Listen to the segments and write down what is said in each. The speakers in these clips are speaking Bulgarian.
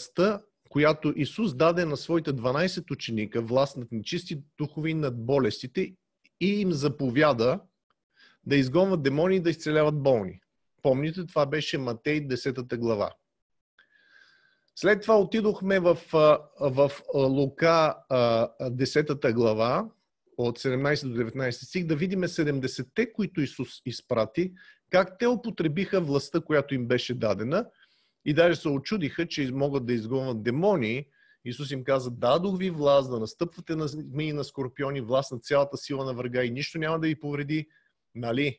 властта, която Исус даде на своите 12 ученика, власт над нечисти духови над болестите и им заповяда да изгонват демони и да изцеляват болни. Помните, това беше Матей 10 глава. След това отидохме в, в Лука 10 глава, от 17 до 19 стих, да видим 70-те, които Исус изпрати, как те употребиха властта, която им беше дадена – и даже се очудиха, че могат да изгонват демони. Исус им каза, дадох ви власт да настъпвате на змии на скорпиони, власт на цялата сила на врага и нищо няма да ви повреди. Нали?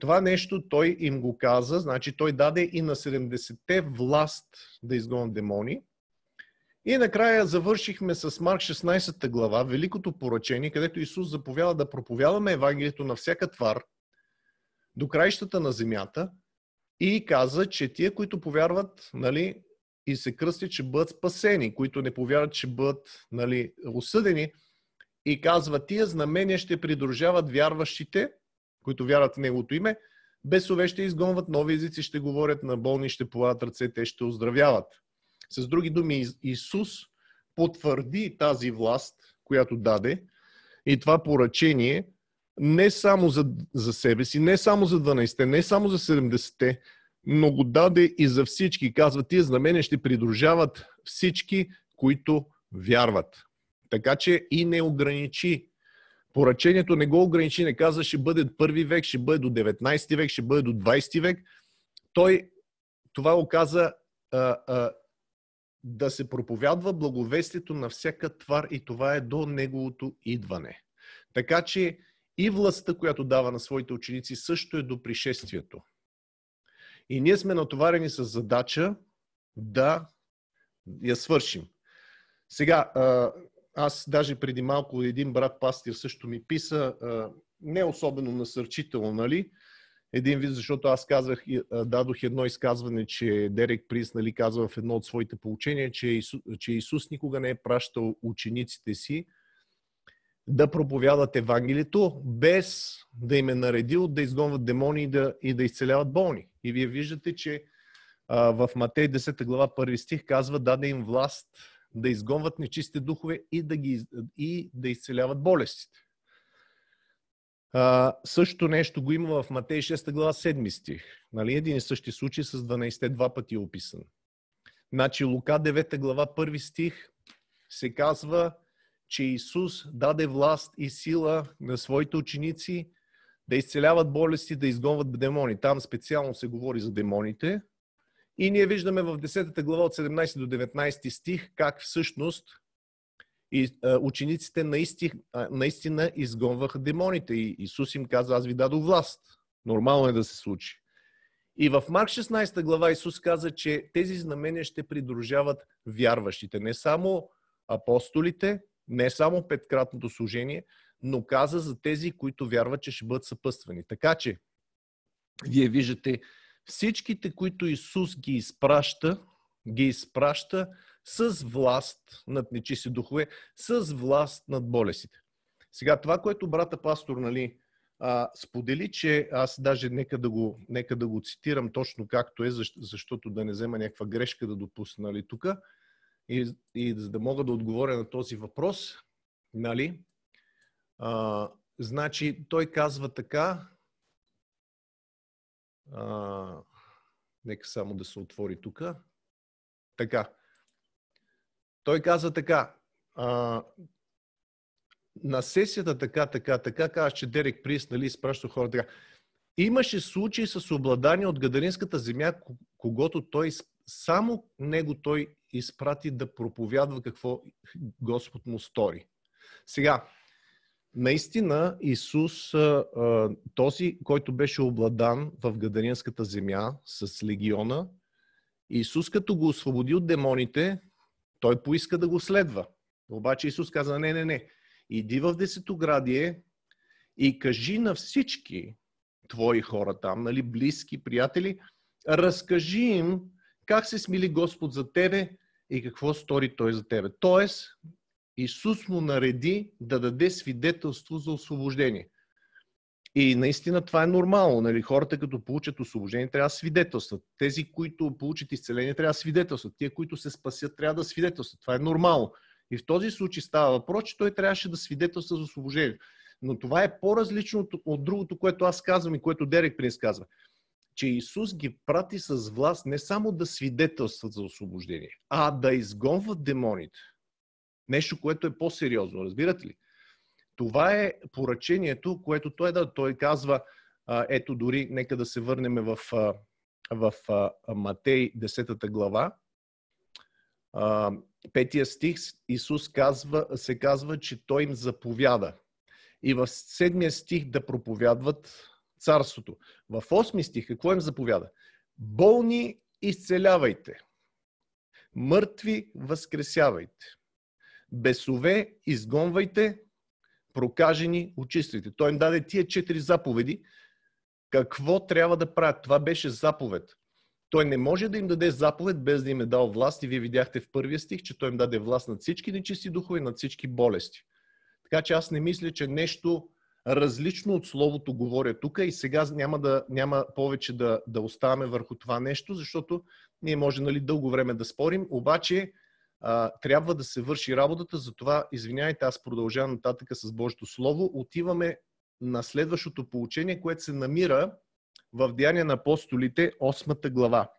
Това нещо той им го каза, значи той даде и на 70-те власт да изгонят демони. И накрая завършихме с Марк 16 глава, Великото поръчение, където Исус заповяда да проповядаме Евангелието на всяка твар, до краищата на земята, и каза, че тия, които повярват нали, и се кръстят, ще бъдат спасени, които не повярват, ще бъдат нали, осъдени. И казва, тия знамения ще придружават вярващите, които вярват в Неговото име, бесове ще изгонват, нови езици ще говорят на болни, ще полагат ръце, те ще оздравяват. С други думи, Исус потвърди тази власт, която даде и това поръчение – не само за, за себе си, не само за 12-те, не само за 70-те, но го даде и за всички. Казва, тия знамения ще придружават всички, които вярват. Така че и не ограничи. Поръчението не го ограничи, не каза, ще бъде първи век, ще бъде до 19 век, ще бъде до 20 век. Той това го каза а, а, да се проповядва благовестието на всяка твар и това е до неговото идване. Така че и властта, която дава на своите ученици, също е до пришествието. И ние сме натоварени с задача да я свършим. Сега, аз даже преди малко един брат пастир също ми писа, не особено насърчително, нали? Един вид, защото аз казах, дадох едно изказване, че Дерек Прис нали, казва в едно от своите получения, че Исус, че Исус никога не е пращал учениците си да проповядат Евангелието, без да им е наредил да изгонват демони и да, и да изцеляват болни. И вие виждате, че а, в Матей 10 глава 1 стих казва даде им власт да изгонват нечисти духове и да, ги, и да изцеляват болестите. А, също нещо го има в Матей 6 глава 7 стих. Нали? Един и същи случай с 12 два пъти е описан. Значи Лука 9 глава 1 стих се казва че Исус даде власт и сила на своите ученици да изцеляват болести, да изгонват демони. Там специално се говори за демоните. И ние виждаме в 10 глава от 17 до 19 стих как всъщност и, учениците наистина, наистина изгонваха демоните. И Исус им каза, аз ви дадох власт. Нормално е да се случи. И в Марк 16 глава Исус каза, че тези знамения ще придружават вярващите. Не само апостолите, не само петкратното служение, но каза за тези, които вярват, че ще бъдат съпъствани. Така че, вие виждате, всичките, които Исус ги изпраща, ги изпраща с власт над нечисти духове, с власт над болестите. Сега това, което брата пастор нали, а, сподели, че аз даже нека да, го, нека да го цитирам точно както е, защото да не взема някаква грешка да допусна нали, тук. И, и за да мога да отговоря на този въпрос, нали? А, значи, той казва така. А, нека само да се отвори тук. Така. Той казва така. А, на сесията така, така, така, казва, че Дерек Прис, нали, изпраща хора така. Имаше случаи с обладание от гадаринската земя, когато той, само него той изпрати да проповядва какво Господ му стори. Сега, наистина Исус, този, който беше обладан в Гадаринската земя с легиона, Исус като го освободи от демоните, той поиска да го следва. Обаче Исус каза, не, не, не, иди в Десетоградие и кажи на всички твои хора там, нали, близки, приятели, разкажи им как се смили Господ за тебе, и какво стори той за тебе. Тоест, Исус му нареди да даде свидетелство за освобождение. И наистина това е нормално. Нали? Хората, като получат освобождение, трябва да свидетелстват. Тези, които получат изцеление, трябва да свидетелстват. Тие, които се спасят, трябва да свидетелстват. Това е нормално. И в този случай става въпрос, че той трябваше да свидетелства за освобождение. Но това е по-различно от другото, което аз казвам и което Дерек Принс казва че Исус ги прати с власт не само да свидетелстват за освобождение, а да изгонват демоните. Нещо, което е по-сериозно, разбирате ли? Това е поръчението, което той да. Той казва, ето дори, нека да се върнем в, в Матей 10 глава, петия стих, Исус казва, се казва, че Той им заповяда. И в седмия стих да проповядват царството. В 8 стих какво им заповяда? Болни изцелявайте, мъртви възкресявайте, бесове изгонвайте, прокажени очиствайте. Той им даде тия четири заповеди. Какво трябва да правят? Това беше заповед. Той не може да им даде заповед без да им е дал власт и вие видяхте в първия стих, че той им даде власт над всички нечисти духове, над всички болести. Така че аз не мисля, че нещо различно от словото говоря тук и сега няма, да, няма повече да, да оставаме върху това нещо, защото ние може нали, дълго време да спорим, обаче а, трябва да се върши работата, затова, извиняйте, аз продължавам нататъка с Божието Слово, отиваме на следващото получение, което се намира в Деяния на апостолите, 8 глава.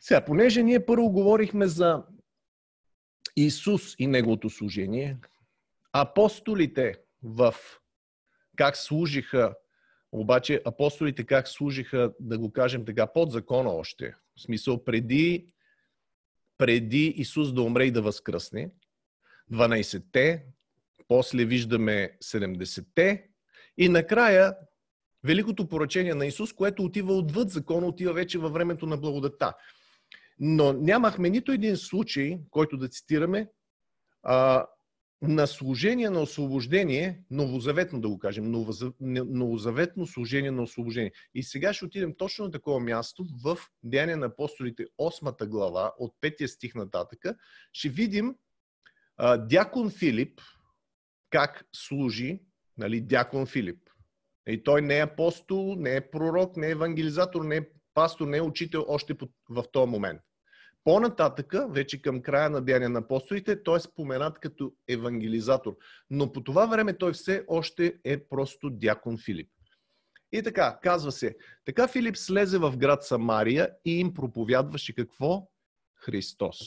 Сега, понеже ние първо говорихме за Исус и Неговото служение, апостолите в как служиха, обаче апостолите как служиха, да го кажем така, под закона още. В смисъл, преди, преди Исус да умре и да възкръсне, 12-те, после виждаме 70-те и накрая великото поръчение на Исус, което отива отвъд закона, отива вече във времето на благодата. Но нямахме нито един случай, който да цитираме, а, на служение на освобождение, новозаветно да го кажем, новозаветно служение на освобождение. И сега ще отидем точно на такова място в Деяния на апостолите 8 глава, от 5 стих нататъка. Ще видим а, Дякон Филип как служи, нали, Дякон Филип. И той не е апостол, не е пророк, не е евангелизатор, не е пастор, не е учител още в този момент. По-нататъка, вече към края на Деяния на апостолите, той е споменат като евангелизатор. Но по това време той все още е просто дякон Филип. И така, казва се, така Филип слезе в град Самария и им проповядваше какво? Христос.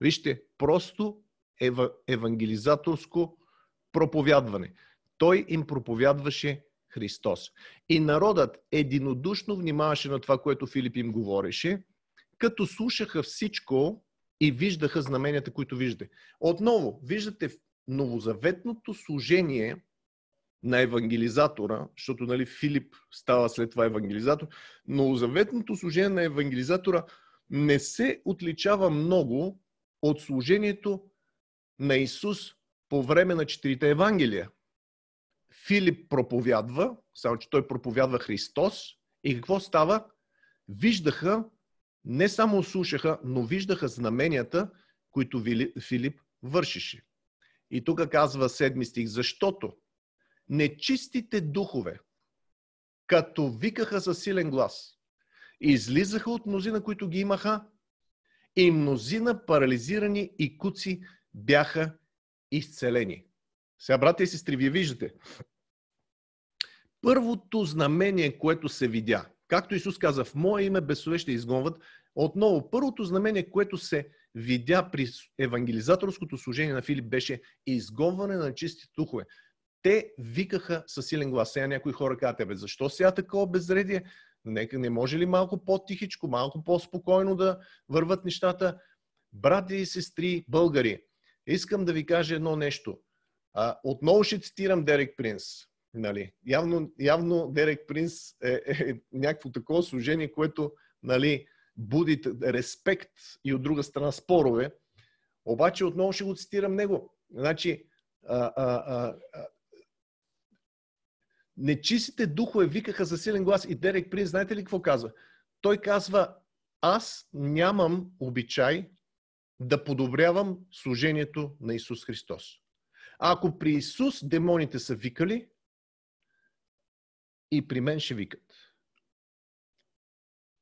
Вижте, просто ев... евангелизаторско проповядване. Той им проповядваше Христос. И народът единодушно внимаваше на това, което Филип им говореше – като слушаха всичко и виждаха знаменията, които виждате. Отново, виждате новозаветното служение на евангелизатора, защото нали, Филип става след това евангелизатор, новозаветното служение на евангелизатора не се отличава много от служението на Исус по време на четирите Евангелия. Филип проповядва, само че той проповядва Христос и какво става? Виждаха не само слушаха, но виждаха знаменията, които Филип вършише. И тук казва седми стих, защото нечистите духове, като викаха със силен глас, излизаха от мнозина, които ги имаха, и мнозина парализирани и куци бяха изцелени. Сега, брати и сестри, вие виждате. Първото знамение, което се видя, Както Исус каза, в Мое име бесове ще изгонват. Отново, първото знамение, което се видя при евангелизаторското служение на Филип, беше изгонване на чисти духове. Те викаха със силен глас. Сега някои хора казват, бе, защо сега такова безредие? Нека не може ли малко по-тихичко, малко по-спокойно да върват нещата? Брати и сестри, българи, искам да ви кажа едно нещо. отново ще цитирам Дерек Принс. Нали. Явно, явно Дерек Принс е, е, е някакво такова служение, което нали, буди респект и от друга страна спорове. Обаче отново ще го цитирам него. Значи, а, а, а, нечистите духове викаха за силен глас и Дерек Принс, знаете ли какво казва? Той казва, аз нямам обичай да подобрявам служението на Исус Христос. А ако при Исус демоните са викали, и при мен ще викат.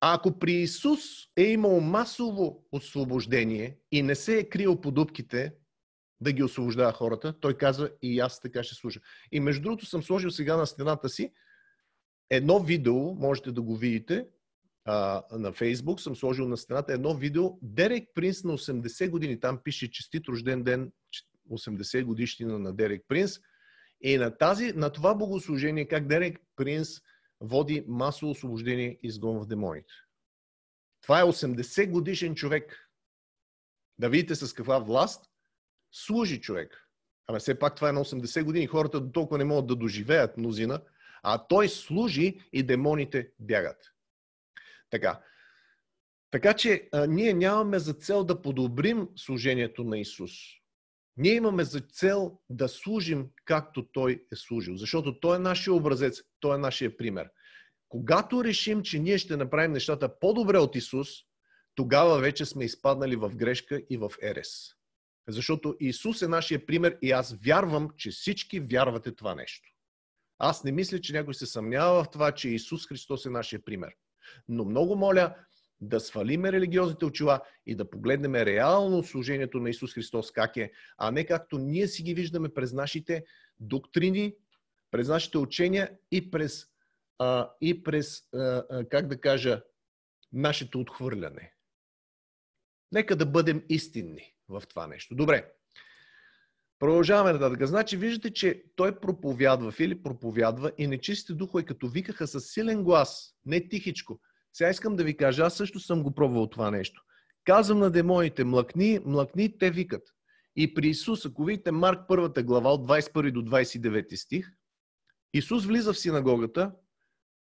А ако при Исус е имал масово освобождение и не се е крил по дубките да ги освобождава хората, той казва и аз така ще служа. И между другото съм сложил сега на стената си едно видео, можете да го видите, а, на Фейсбук съм сложил на стената едно видео. Дерек Принс на 80 години, там пише честит рожден ден, 80 годишнина на Дерек Принс – и на, тази, на това богослужение, как Дерек Принс води масово освобождение и изгон в демоните. Това е 80 годишен човек. Да видите с каква власт служи човек. Ама все пак това е на 80 години. Хората до толкова не могат да доживеят мнозина, а той служи и демоните бягат. Така. Така че а, ние нямаме за цел да подобрим служението на Исус. Ние имаме за цел да служим както Той е служил, защото Той е нашия образец, Той е нашия пример. Когато решим, че ние ще направим нещата по-добре от Исус, тогава вече сме изпаднали в грешка и в ерес. Защото Исус е нашия пример и аз вярвам, че всички вярвате това нещо. Аз не мисля, че някой се съмнява в това, че Исус Христос е нашия пример. Но много моля, да свалиме религиозните очила и да погледнем реално служението на Исус Христос как е, а не както ние си ги виждаме през нашите доктрини, през нашите учения и през, а, и през а, а, как да кажа, нашето отхвърляне. Нека да бъдем истинни в това нещо. Добре. Продължаваме нататък. Значи виждате, че той проповядва, Филип проповядва и нечистите духове, като викаха със силен глас, не тихичко, сега искам да ви кажа, аз също съм го пробвал това нещо. Казвам на демоните, млъкни, млъкни, те викат. И при Исус, ако видите Марк първата глава от 21 до 29 стих, Исус влиза в синагогата,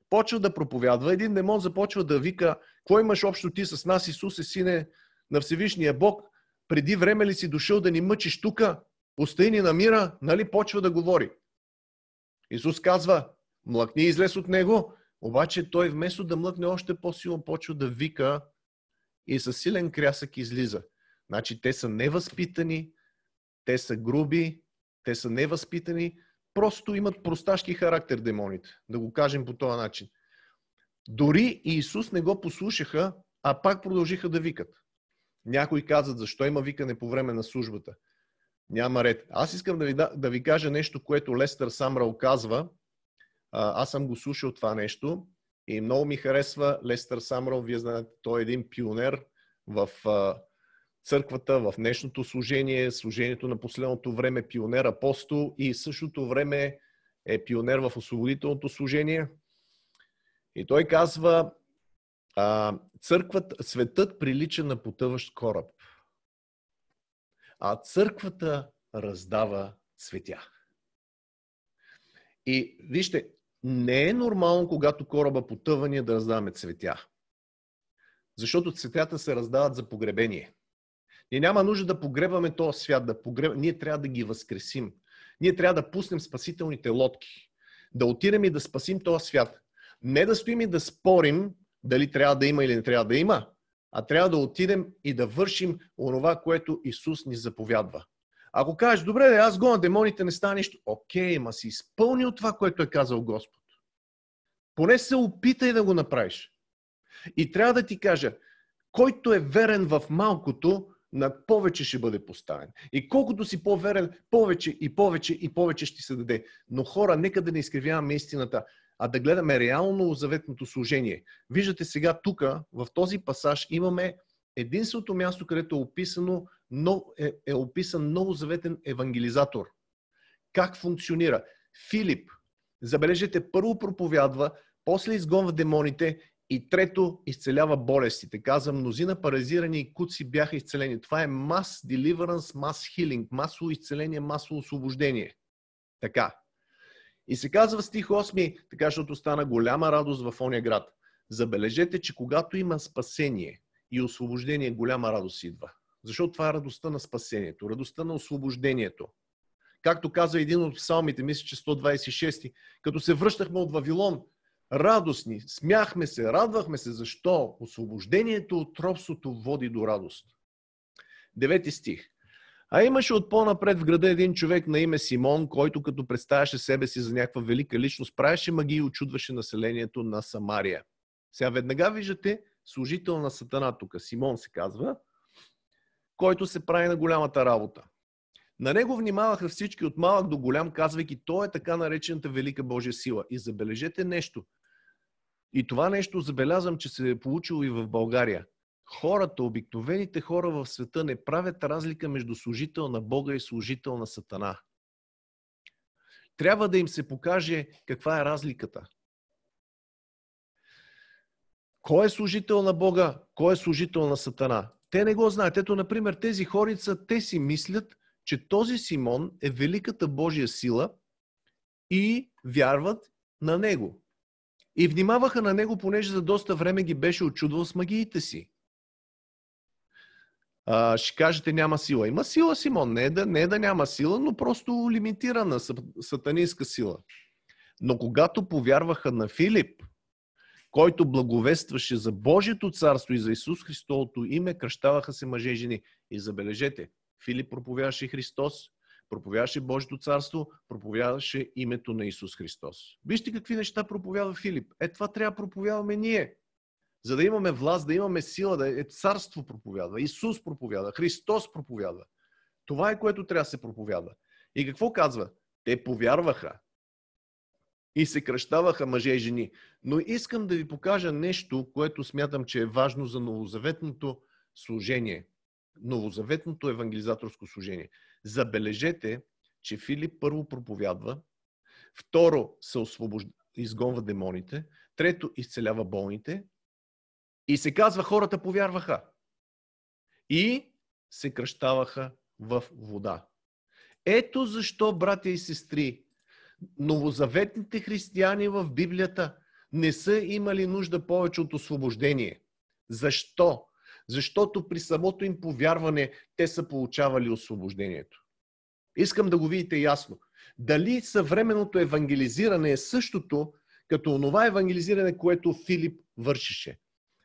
почва да проповядва. Един демон започва да вика, Кой имаш общо ти с нас, Исус е сине на Всевишния Бог, преди време ли си дошъл да ни мъчиш тука, Остай ни на мира, нали почва да говори. Исус казва, млъкни излез от него, обаче той вместо да млъкне още по-силно, почва да вика и със силен крясък излиза. Значи те са невъзпитани, те са груби, те са невъзпитани, просто имат просташки характер демоните, да го кажем по този начин. Дори Иисус не го послушаха, а пак продължиха да викат. Някои казват, защо има викане по време на службата. Няма ред. Аз искам да ви, да, да ви кажа нещо, което Лестър Самрал казва – аз съм го слушал това нещо и много ми харесва Лестър Самров. Вие знаете, той е един пионер в църквата, в днешното служение, служението на последното време, пионер апостол и същото време е пионер в освободителното служение. И той казва, а, църквата, светът прилича на потъващ кораб, а църквата раздава цветя. И вижте, не е нормално, когато кораба потъва, ние да раздаваме цветя. Защото цветята се раздават за погребение. Ние няма нужда да погребаме този свят, да погребаме. ние трябва да ги възкресим. Ние трябва да пуснем спасителните лодки, да отидем и да спасим този свят. Не да стоим и да спорим дали трябва да има или не трябва да има, а трябва да отидем и да вършим онова, което Исус ни заповядва. Ако кажеш, добре, де, аз гона демоните, не става нищо. Окей, ма си изпълнил това, което е казал Господ. Поне се опитай да го направиш. И трябва да ти кажа, който е верен в малкото, на повече ще бъде поставен. И колкото си по-верен, повече и повече и повече ще се даде. Но хора, нека да не изкривяваме истината, а да гледаме реално заветното служение. Виждате сега тук, в този пасаж, имаме единственото място, където е описано но е, е описан новозаветен евангелизатор. Как функционира? Филип, забележете, първо проповядва, после изгонва демоните и трето изцелява болестите. Каза, мнозина паразирани и куци бяха изцелени. Това е мас deliverance, мас healing, масово изцеление, масово освобождение. Така. И се казва стих 8, така защото стана голяма радост в ония град. Забележете, че когато има спасение и освобождение, голяма радост идва. Защото това е радостта на спасението, радостта на освобождението. Както каза един от псалмите, мисля, че 126, като се връщахме от Вавилон, радостни, смяхме се, радвахме се. Защо? Освобождението от робството води до радост. Девети стих. А имаше от по-напред в града един човек на име Симон, който като представяше себе си за някаква велика личност, правеше магия и очудваше населението на Самария. Сега веднага виждате служител на Сатана тук. Симон се казва който се прави на голямата работа. На него внимаваха всички от малък до голям, казвайки, той е така наречената велика Божия сила. И забележете нещо. И това нещо забелязвам, че се е получило и в България. Хората, обикновените хора в света не правят разлика между служител на Бога и служител на Сатана. Трябва да им се покаже каква е разликата. Кой е служител на Бога, кой е служител на Сатана? Те не го знаят. Ето, например, тези хорица, те си мислят, че този Симон е великата Божия сила и вярват на него. И внимаваха на него, понеже за доста време ги беше очудвал с магиите си. А, ще кажете, няма сила. Има сила, Симон. Не е да, не е да няма сила, но просто лимитирана сатанинска сила. Но когато повярваха на Филип, който благовестваше за Божието царство и за Исус Христовото име, кръщаваха се мъже и жени. И забележете, Филип проповядаше Христос, проповядаше Божието царство, проповядаше името на Исус Христос. Вижте какви неща проповяда Филип. Е, това трябва проповядваме ние. За да имаме власт, да имаме сила, да е, е царство проповядва, Исус проповядва, Христос проповядва. Това е което трябва да се проповядва. И какво казва? Те повярваха и се кръщаваха мъже и жени. Но искам да ви покажа нещо, което смятам, че е важно за новозаветното служение. Новозаветното евангелизаторско служение. Забележете, че Филип първо проповядва, второ се освобожда, изгонва демоните, трето изцелява болните и се казва хората повярваха. И се кръщаваха в вода. Ето защо, братя и сестри, новозаветните християни в Библията не са имали нужда повече от освобождение. Защо? Защото при самото им повярване те са получавали освобождението. Искам да го видите ясно. Дали съвременното евангелизиране е същото, като онова евангелизиране, което Филип вършеше.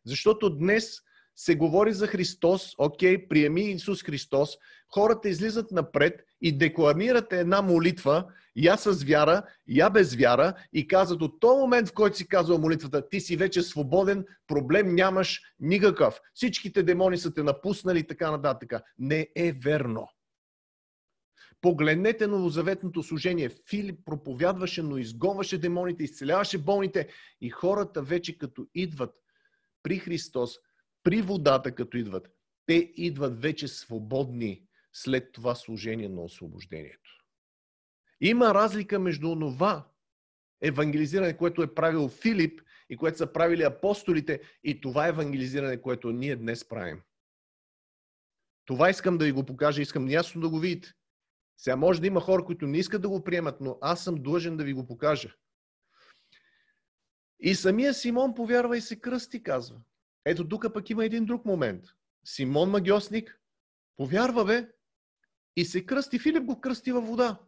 Защото днес се говори за Христос, окей, приеми Исус Христос, хората излизат напред и декламирате една молитва, я с вяра, я без вяра, и казват от този момент, в който си казва молитвата, ти си вече свободен, проблем нямаш никакъв. Всичките демони са те напуснали, така нататък. Не е верно. Погледнете новозаветното служение. Филип проповядваше, но изгонваше демоните, изцеляваше болните и хората вече като идват при Христос, при водата като идват, те идват вече свободни след това служение на освобождението. Има разлика между онова евангелизиране, което е правил Филип и което са правили апостолите и това евангелизиране, което ние днес правим. Това искам да ви го покажа, искам ясно да го видите. Сега може да има хора, които не искат да го приемат, но аз съм длъжен да ви го покажа. И самия Симон повярва и се кръсти, казва. Ето тук пък има един друг момент. Симон Магиосник повярва, бе, и се кръсти. Филип го кръсти във вода.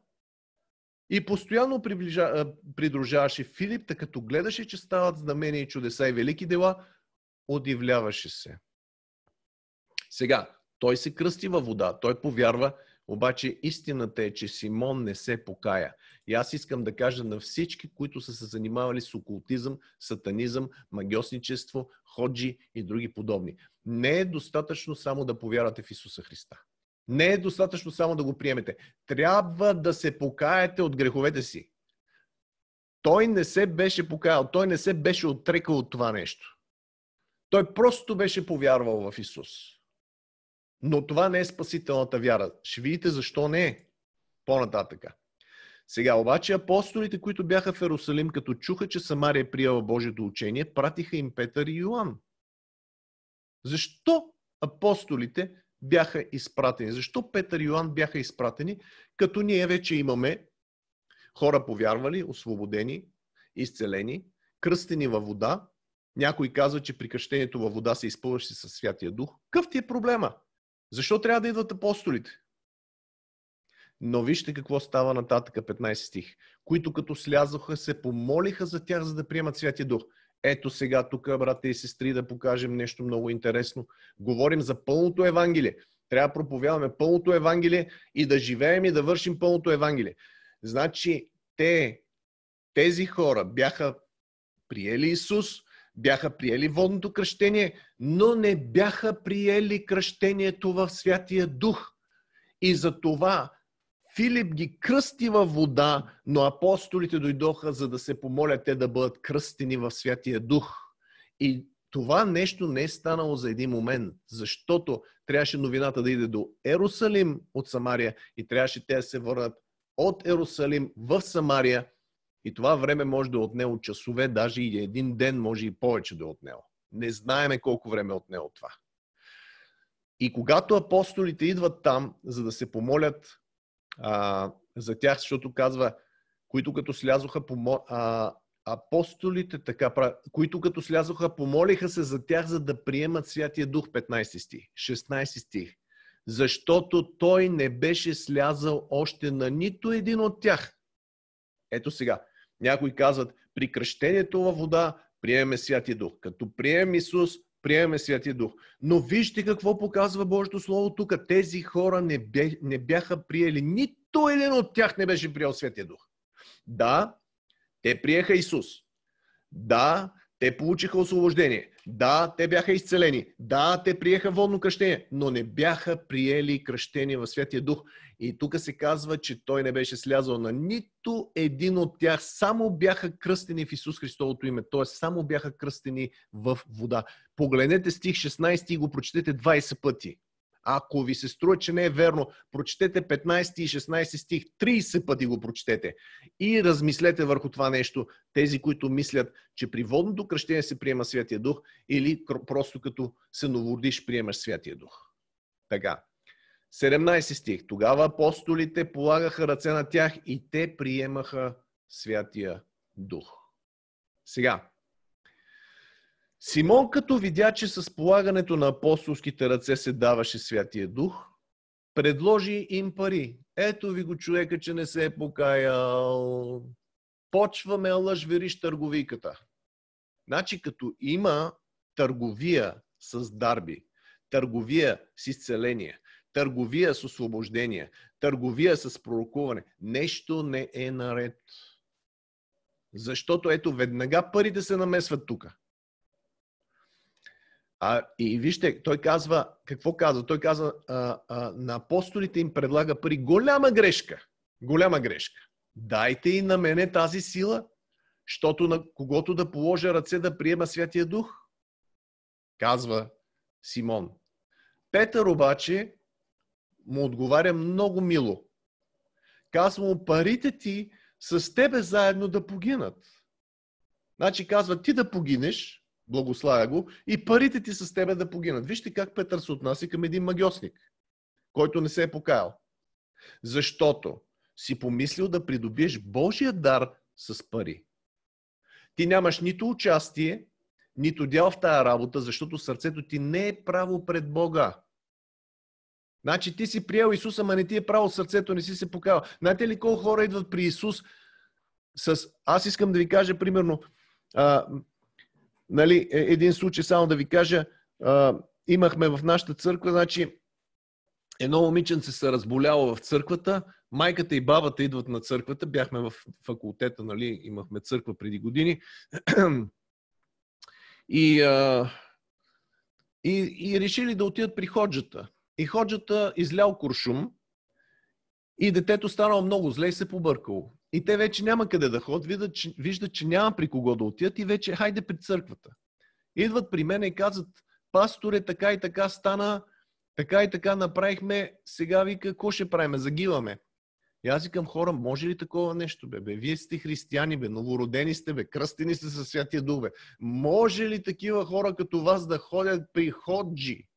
И постоянно приближа, придружаваше Филип, така като гледаше, че стават знамения и чудеса и велики дела, удивляваше се. Сега, той се кръсти във вода, той повярва, обаче истината е, че Симон не се покая. И аз искам да кажа на всички, които са се занимавали с окултизъм, сатанизъм, магиосничество, ходжи и други подобни. Не е достатъчно само да повярвате в Исуса Христа. Не е достатъчно само да го приемете. Трябва да се покаете от греховете си. Той не се беше покаял, той не се беше отрекал от това нещо. Той просто беше повярвал в Исус. Но това не е спасителната вяра. Ще видите защо не е. По-нататъка. Сега обаче апостолите, които бяха в Ерусалим, като чуха, че Самария приела Божието учение, пратиха им Петър и Йоан. Защо апостолите бяха изпратени. Защо Петър и Йоан бяха изпратени, като ние вече имаме хора повярвали, освободени, изцелени, кръстени във вода. Някой казва, че при кръщението във вода се изпълваше със Святия Дух. Къв ти е проблема? Защо трябва да идват апостолите? Но вижте какво става нататък 15 стих. Които като слязоха се помолиха за тях, за да приемат Святия Дух. Ето сега тук, брата и сестри, да покажем нещо много интересно. Говорим за пълното Евангелие. Трябва да проповяваме пълното Евангелие и да живеем и да вършим пълното Евангелие. Значи, те, тези хора бяха приели Исус, бяха приели водното кръщение, но не бяха приели кръщението в Святия Дух. И за това Филип ги кръсти във вода, но апостолите дойдоха, за да се помолят те да бъдат кръстени в Святия Дух. И това нещо не е станало за един момент, защото трябваше новината да иде до Ерусалим от Самария и трябваше те да се върнат от Ерусалим в Самария. И това време може да е отнело часове, даже и един ден, може и повече да е отнело. Не знаеме колко време е отнело това. И когато апостолите идват там, за да се помолят а, за тях, защото казва, които като слязоха по а, апостолите така правят, които като слязоха, помолиха се за тях, за да приемат Святия Дух, 15 стих, 16 стих. Защото той не беше слязал още на нито един от тях. Ето сега, някои казват, при кръщението във вода приемаме Святия Дух. Като приемем Исус, приемаме Святия Дух. Но вижте какво показва Божието Слово тук. Тези хора не, бе, не бяха приели. Нито един от тях не беше приел Святия Дух. Да, те приеха Исус. Да, те получиха освобождение. Да, те бяха изцелени. Да, те приеха водно кръщение, но не бяха приели кръщение в Святия Дух. И тук се казва, че той не беше слязал на нито един от тях. Само бяха кръстени в Исус Христовото име. Т.е. само бяха кръстени в вода. Погледнете стих 16 и го прочетете 20 пъти. Ако ви се струва, че не е верно, прочетете 15 и 16 стих, 30 пъти го прочетете и размислете върху това нещо. Тези, които мислят, че при водното кръщение се приема Святия Дух или просто като се новородиш приемаш Святия Дух. Така. 17 стих. Тогава апостолите полагаха ръце на тях и те приемаха Святия Дух. Сега, Симон, като видя, че с полагането на апостолските ръце се даваше Святия Дух, предложи им пари. Ето ви го човека, че не се е покаял. Почваме вериш търговиката. Значи, като има търговия с дарби, търговия с изцеление, търговия с освобождение, търговия с пророкуване, нещо не е наред. Защото ето веднага парите се намесват тук. А, и вижте, той казва, какво казва: Той каза, а, а, на апостолите им предлага пари. Голяма грешка. Голяма грешка. Дайте и на мене тази сила, защото на когото да положа ръце да приема Святия Дух, казва Симон. Петър обаче му отговаря много мило. Казва му, парите ти с тебе заедно да погинат. Значи казва, ти да погинеш, благославя го и парите ти с тебе да погинат. Вижте как Петър се отнася към един магиосник, който не се е покаял. Защото си помислил да придобиеш Божия дар с пари. Ти нямаш нито участие, нито дял в тая работа, защото сърцето ти не е право пред Бога. Значи ти си приел Исуса, ама не ти е право сърцето, не си се покаял. Знаете ли колко хора идват при Исус с... Аз искам да ви кажа, примерно, а, Нали, е, един случай само да ви кажа, а, имахме в нашата църква, значи едно момиченце се разболяло в църквата, майката и бабата идват на църквата, бяхме в факултета, нали, имахме църква преди години. И, а, и, и решили да отидат при ходжата. И ходжата излял куршум и детето станало много зле и се побъркало. И те вече няма къде да ходят, виждат, че, виждат, че няма при кого да отидат и вече хайде при църквата. Идват при мен и казват, пасторе, така и така стана, така и така направихме, сега вика, какво ще правим, загиваме. И аз викам хора, може ли такова нещо, бе? бе? Вие сте християни, бе, новородени сте, бе, кръстени сте със Святия Дух, бе. Може ли такива хора като вас да ходят при ходжи?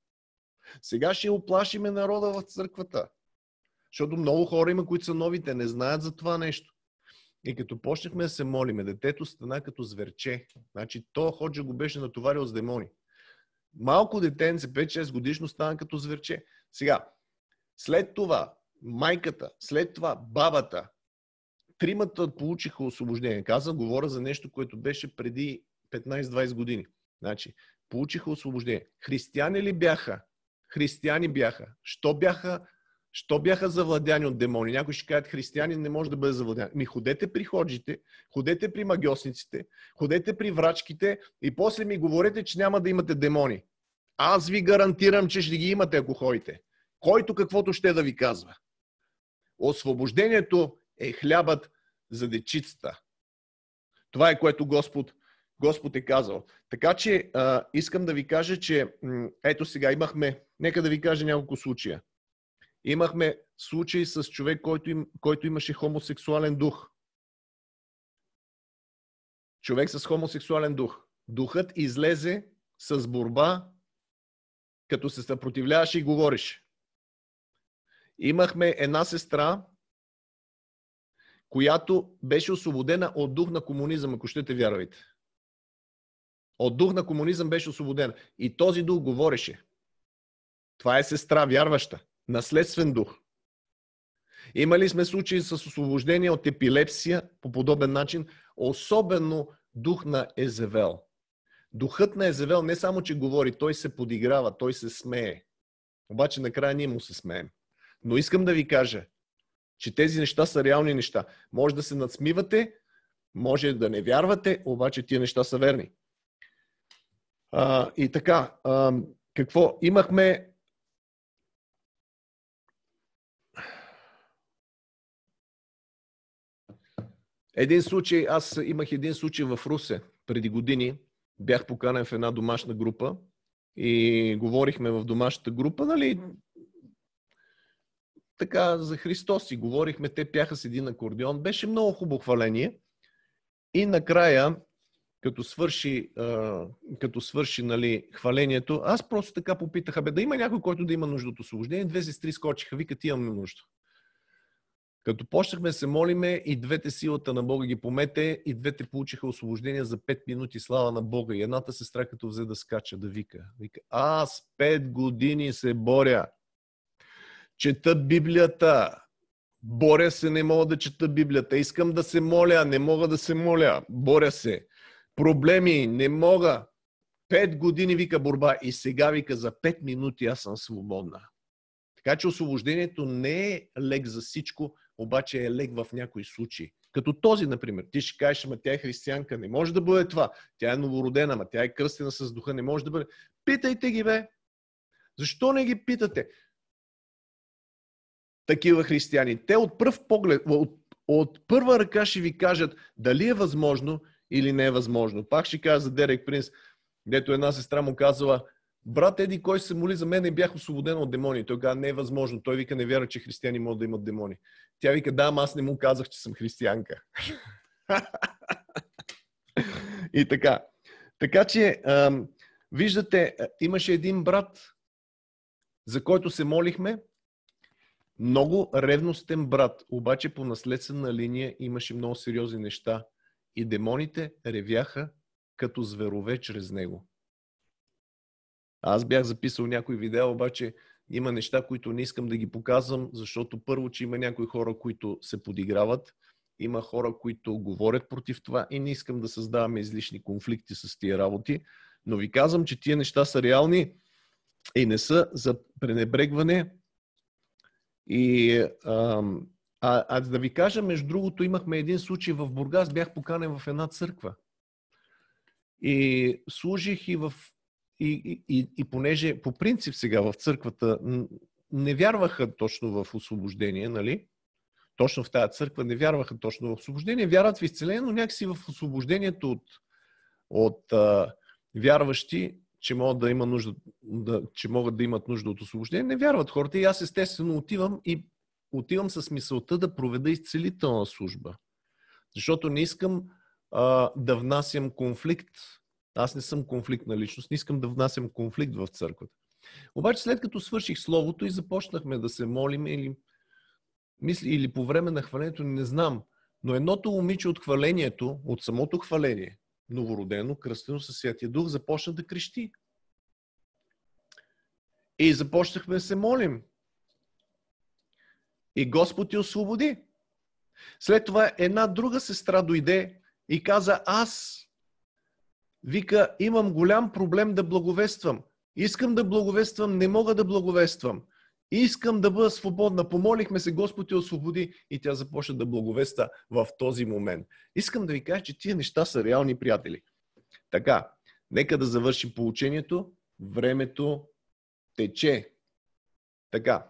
Сега ще оплашиме народа в църквата. Защото много хора има, които са новите, не знаят за това нещо. И като почнахме да се молиме, детето стана като зверче. Значи то ходжа го беше натоварил с демони. Малко детенце, 5-6 годишно, стана като зверче. Сега, след това, майката, след това бабата, тримата получиха освобождение. Казвам, говоря за нещо, което беше преди 15-20 години. Значи, получиха освобождение. Християни ли бяха? Християни бяха. Що бяха Що бяха завладяни от демони? Някой ще кажат, християнин не може да бъде завладян. Ми ходете при ходжите, ходете при магиосниците, ходете при врачките и после ми говорете, че няма да имате демони. Аз ви гарантирам, че ще ги имате, ако ходите. Който каквото ще да ви казва. Освобождението е хлябът за дечицата. Това е което Господ, Господ е казал. Така че а, искам да ви кажа, че м- ето сега имахме, нека да ви кажа няколко случая. Имахме случай с човек, който, им, който имаше хомосексуален дух. Човек с хомосексуален дух. Духът излезе с борба, като се съпротивляваше и говореше. Имахме една сестра, която беше освободена от дух на комунизъм, ако ще те вярвайте. От дух на комунизъм беше освободена. И този дух говореше. Това е сестра, вярваща наследствен дух. Имали сме случаи с освобождение от епилепсия по подобен начин, особено дух на Езевел. Духът на Езевел не само, че говори, той се подиграва, той се смее. Обаче накрая ние му се смеем. Но искам да ви кажа, че тези неща са реални неща. Може да се надсмивате, може да не вярвате, обаче тия неща са верни. А, и така, а, какво имахме Един случай, аз имах един случай в Русе преди години. Бях поканен в една домашна група и говорихме в домашната група, нали, така за Христос и говорихме, те пяха с един акордеон. Беше много хубаво хваление. И накрая, като свърши, като свърши нали, хвалението, аз просто така попитаха бе, да има някой, който да има нужда от освобождение. Две сестри скочиха, викат, имаме нужда. Като почнахме се молиме и двете силата на Бога ги помете и двете получиха освобождение за 5 минути слава на Бога. И едната сестра като взе да скача, да вика. Вика, аз 5 години се боря. Чета Библията. Боря се, не мога да чета Библията. Искам да се моля, не мога да се моля. Боря се. Проблеми, не мога. Пет години вика борба и сега вика за пет минути аз съм свободна. Така че освобождението не е лек за всичко, обаче е лек в някои случаи. Като този, например, ти ще кажеш, ама тя е християнка, не може да бъде това. Тя е новородена, ама тя е кръстена с духа, не може да бъде. Питайте ги, бе! Защо не ги питате? Такива християни. Те от пръв поглед, от, от първа ръка ще ви кажат дали е възможно или не е възможно. Пак ще кажа за Дерек Принс, дето една сестра му казала, брат Еди, кой се моли за мен и е бях освободен от демони. Той каза, не е възможно. Той вика, не вярва, че християни могат да имат демони. Тя вика, да, ама аз не му казах, че съм християнка. и така. Така че, ам, виждате, имаше един брат, за който се молихме. Много ревностен брат, обаче по наследствена линия имаше много сериозни неща. И демоните ревяха като зверове чрез него. Аз бях записал някои видеа, обаче има неща, които не искам да ги показвам, защото първо, че има някои хора, които се подиграват, има хора, които говорят против това и не искам да създаваме излишни конфликти с тия работи, но ви казвам, че тия неща са реални и не са за пренебрегване. И, а, а, а да ви кажа, между другото, имахме един случай в Бургас, бях поканен в една църква. И служих и в и, и, и понеже по принцип сега в църквата не вярваха точно в освобождение, нали? Точно в тази църква не вярваха точно в освобождение, вярват в изцеление, но някакси в освобождението от, от а, вярващи, че могат да, има нужда, да, че могат да имат нужда от освобождение, не вярват хората. И аз естествено отивам и отивам с мисълта да проведа изцелителна служба. Защото не искам а, да внасям конфликт аз не съм конфликтна личност, не искам да внасям конфликт в църквата. Обаче след като свърших словото и започнахме да се молим или, мисли, или по време на хвалението, не знам, но едното момиче от хвалението, от самото хваление, новородено, кръстено със Святия Дух, започна да крещи. И започнахме да се молим. И Господ ти освободи. След това една друга сестра дойде и каза, аз Вика, имам голям проблем да благовествам. Искам да благовествам, не мога да благовествам. Искам да бъда свободна. Помолихме се, Господ те освободи. И тя започна да благовества в този момент. Искам да ви кажа, че тия неща са реални приятели. Така, нека да завършим получението. Времето тече. Така.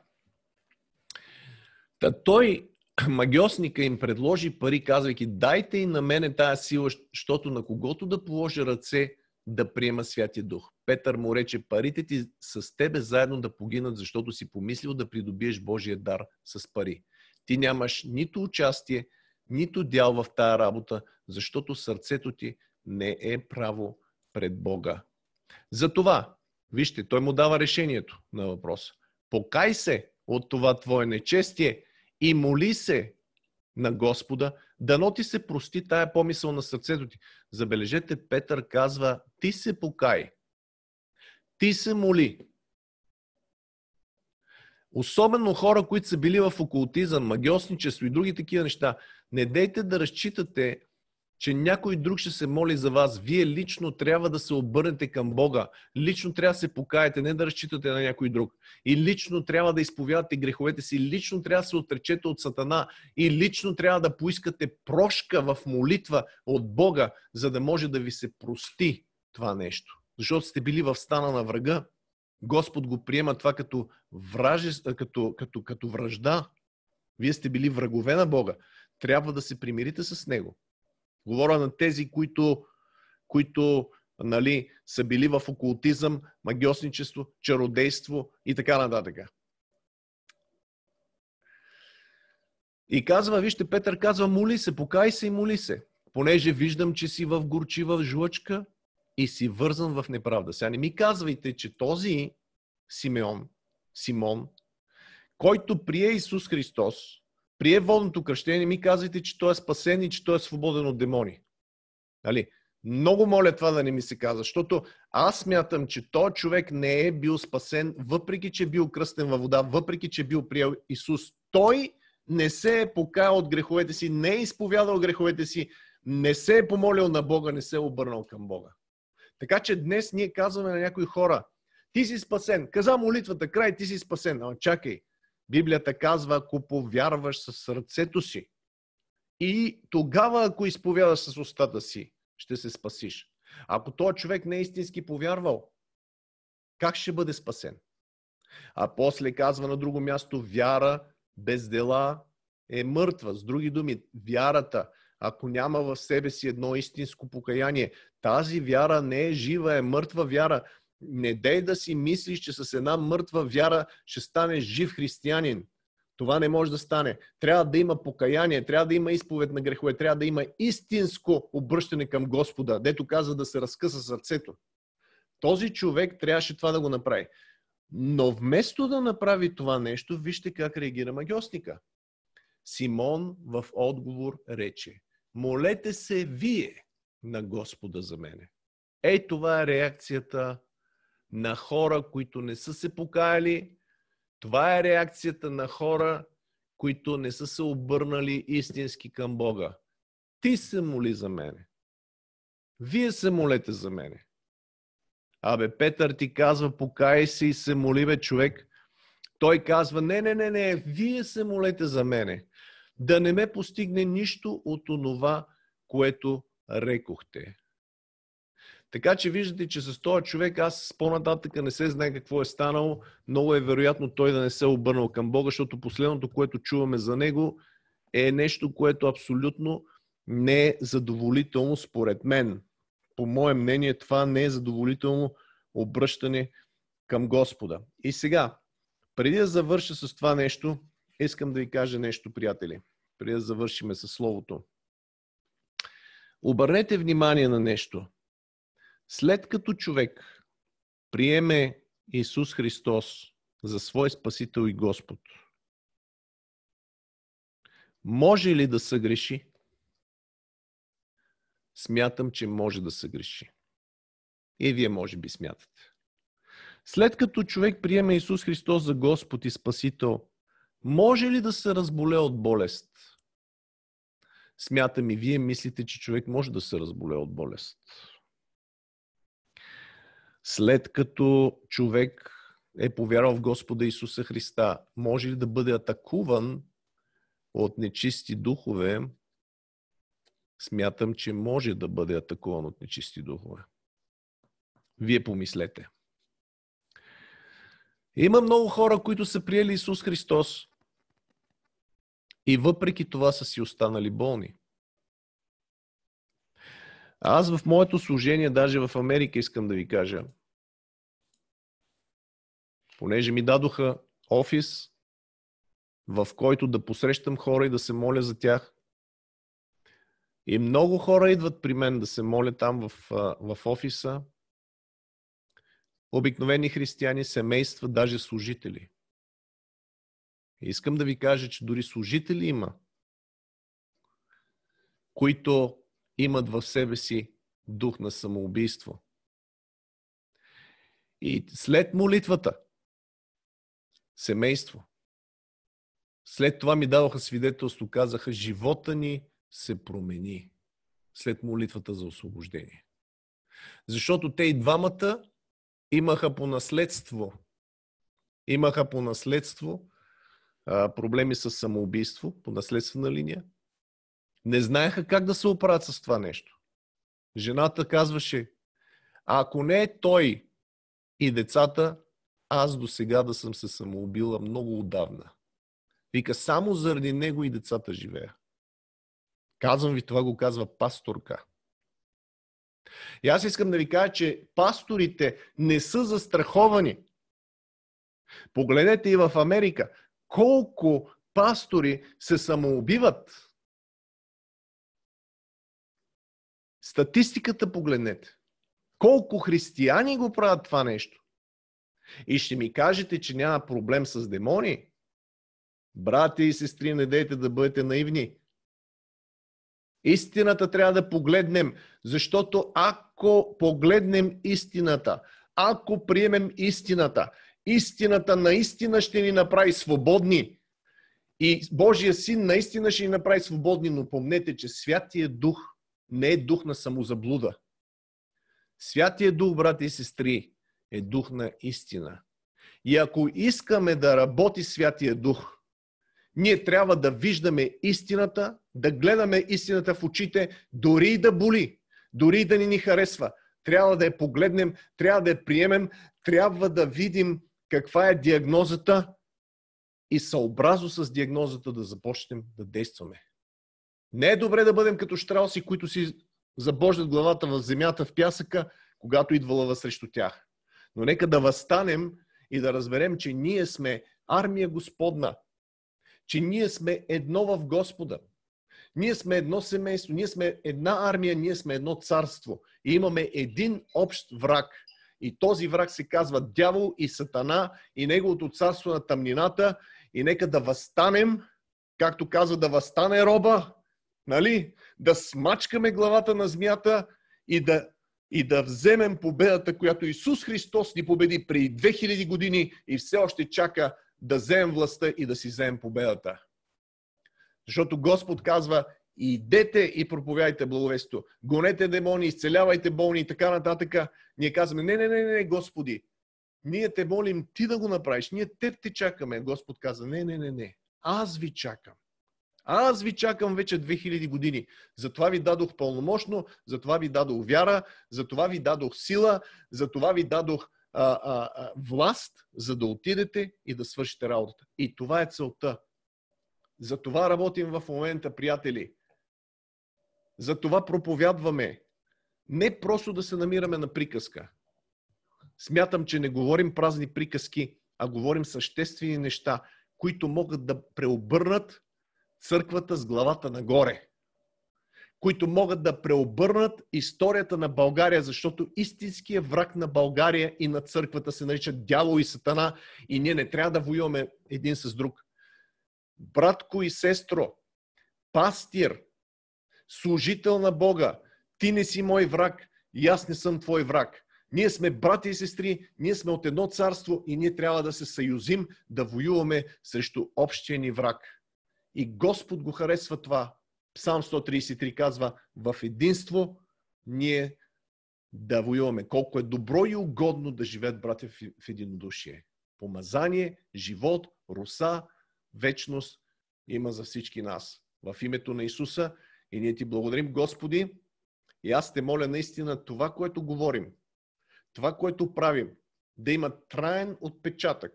Та той магиосника им предложи пари, казвайки, дайте и на мене тая сила, защото на когото да положи ръце, да приема Святия Дух. Петър му рече, парите ти с тебе заедно да погинат, защото си помислил да придобиеш Божия дар с пари. Ти нямаш нито участие, нито дял в тая работа, защото сърцето ти не е право пред Бога. Затова, вижте, той му дава решението на въпроса. Покай се от това твое нечестие и моли се на Господа, дано ти се прости тая помисъл на сърцето ти. Забележете, Петър казва, ти се покай, ти се моли. Особено хора, които са били в окултизъм, магиосничество и други такива неща, не дейте да разчитате че някой друг ще се моли за вас. Вие лично трябва да се обърнете към Бога. Лично трябва да се покаяте, не да разчитате на някой друг. И лично трябва да изповядате греховете си. Лично трябва да се отречете от Сатана. И лично трябва да поискате прошка в молитва от Бога, за да може да ви се прости това нещо. Защото сте били в стана на врага. Господ го приема това като, враже, като, като, като вражда. Вие сте били врагове на Бога. Трябва да се примирите с Него Говоря на тези, които, които нали, са били в окултизъм, магиосничество, чародейство и така нататък. И казва, вижте, Петър казва, моли се, покай се и моли се, понеже виждам, че си в горчива жлъчка и си вързан в неправда. Сега не ми казвайте, че този Симеон, Симон, който прие Исус Христос, прие водното кръщение, ми казвайте, че той е спасен и че той е свободен от демони. Нали? Много моля това да не ми се казва, защото аз смятам, че този човек не е бил спасен, въпреки че е бил кръстен във вода, въпреки че е бил приел Исус. Той не се е покаял от греховете си, не е изповядал греховете си, не се е помолил на Бога, не се е обърнал към Бога. Така че днес ние казваме на някои хора, ти си спасен, каза молитвата, край, ти си спасен, ама чакай, Библията казва, ако повярваш със сърцето си и тогава, ако изповядаш с устата си, ще се спасиш. Ако този човек не е истински повярвал, как ще бъде спасен? А после казва на друго място, вяра без дела е мъртва. С други думи, вярата, ако няма в себе си едно истинско покаяние, тази вяра не е жива, е мъртва вяра. Не дей да си мислиш, че с една мъртва вяра ще станеш жив християнин. Това не може да стане. Трябва да има покаяние, трябва да има изповед на грехове, трябва да има истинско обръщане към Господа, дето каза да се разкъса сърцето. Този човек трябваше това да го направи. Но вместо да направи това нещо, вижте как реагира магиосника. Симон в отговор рече, молете се вие на Господа за мене. Ей това е реакцията на хора, които не са се покаяли. Това е реакцията на хора, които не са се обърнали истински към Бога. Ти се моли за мене. Вие се молете за мене. Абе, Петър ти казва, покай се и се моли, бе, човек. Той казва, не, не, не, не, вие се молете за мене. Да не ме постигне нищо от онова, което рекохте. Така че виждате, че с този човек аз по-нататъка не се знае какво е станало. Много е вероятно той да не се е обърнал към Бога, защото последното, което чуваме за него е нещо, което абсолютно не е задоволително според мен. По мое мнение това не е задоволително обръщане към Господа. И сега, преди да завърша с това нещо, искам да ви кажа нещо, приятели. Преди да завършиме с Словото. Обърнете внимание на нещо – след като човек приеме Исус Христос за свой Спасител и Господ, може ли да се греши? Смятам, че може да се греши. И вие може би смятате. След като човек приеме Исус Христос за Господ и Спасител, може ли да се разболе от болест? Смятам и вие мислите, че човек може да се разболе от болест след като човек е повярвал в Господа Исуса Христа, може ли да бъде атакуван от нечисти духове? Смятам, че може да бъде атакуван от нечисти духове. Вие помислете. Има много хора, които са приели Исус Христос и въпреки това са си останали болни. Аз в моето служение, даже в Америка искам да ви кажа, понеже ми дадоха офис, в който да посрещам хора и да се моля за тях. И много хора идват при мен да се моля там в, в офиса. Обикновени християни, семейства, даже служители. И искам да ви кажа, че дори служители има, които имат в себе си дух на самоубийство. И след молитвата, семейство, след това ми даваха свидетелство, казаха, живота ни се промени след молитвата за освобождение. Защото те и двамата имаха по наследство, имаха по наследство а, проблеми с самоубийство, по наследствена линия, не знаеха как да се оправят с това нещо. Жената казваше, а ако не е той и децата, аз до сега да съм се самоубила много отдавна. Вика, само заради него и децата живея. Казвам ви, това го казва пасторка. И аз искам да ви кажа, че пасторите не са застраховани. Погледнете и в Америка колко пастори се самоубиват Статистиката погледнете. Колко християни го правят това нещо? И ще ми кажете, че няма проблем с демони? Брати и сестри, не дейте да бъдете наивни. Истината трябва да погледнем, защото ако погледнем истината, ако приемем истината, истината наистина ще ни направи свободни. И Божия син наистина ще ни направи свободни, но помнете, че Святия Дух не е дух на самозаблуда. Святия дух, брати и сестри, е дух на истина. И ако искаме да работи Святия дух, ние трябва да виждаме истината, да гледаме истината в очите, дори и да боли, дори и да ни ни харесва. Трябва да я погледнем, трябва да я приемем, трябва да видим каква е диагнозата и съобразно с диагнозата да започнем да действаме. Не е добре да бъдем като штрауси, които си забождат главата в земята, в пясъка, когато идва лъва срещу тях. Но нека да възстанем и да разберем, че ние сме армия Господна, че ние сме едно в Господа. Ние сме едно семейство, ние сме една армия, ние сме едно царство. И имаме един общ враг. И този враг се казва дявол и сатана и неговото царство на тъмнината. И нека да възстанем, както казва да възстане роба, нали, да смачкаме главата на змията и да, и да вземем победата, която Исус Христос ни победи при 2000 години и все още чака да вземем властта и да си вземем победата. Защото Господ казва, идете и проповядайте благовесто, Гонете демони, изцелявайте болни и така нататък. Ние казваме, не, не, не, не, Господи, ние те молим ти да го направиш, ние теб те чакаме. Господ каза, не, не, не, не, аз ви чакам. Аз ви чакам вече 2000 години. Затова ви дадох пълномощно, затова ви дадох вяра, затова ви дадох сила, затова ви дадох а, а, а, власт, за да отидете и да свършите работата. И това е целта. За това работим в момента, приятели. За това проповядваме. Не просто да се намираме на приказка. Смятам, че не говорим празни приказки, а говорим съществени неща, които могат да преобърнат църквата с главата нагоре, които могат да преобърнат историята на България, защото истинският враг на България и на църквата се нарича дявол и сатана и ние не трябва да воюваме един с друг. Братко и сестро, пастир, служител на Бога, ти не си мой враг и аз не съм твой враг. Ние сме брати и сестри, ние сме от едно царство и ние трябва да се съюзим, да воюваме срещу общия ни враг. И Господ го харесва това. Псалм 133 казва, в единство ние да воюваме. Колко е добро и угодно да живеят братя в единодушие. Помазание, живот, руса, вечност има за всички нас. В името на Исуса и ние ти благодарим, Господи, и аз те моля наистина това, което говорим, това, което правим, да има траен отпечатък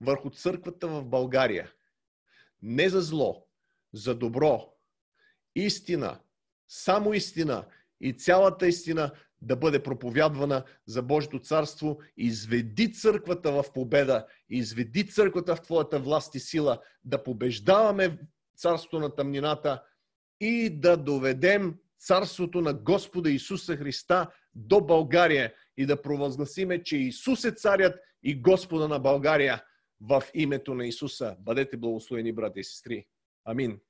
върху църквата в България – не за зло, за добро, истина, само истина и цялата истина да бъде проповядвана за Божието царство. Изведи църквата в победа, изведи църквата в Твоята власт и сила, да побеждаваме царството на тъмнината и да доведем царството на Господа Исуса Христа до България и да провъзгласиме, че Исус е царят и Господа на България – в името на Исуса. Бъдете благословени, брати и сестри. Амин.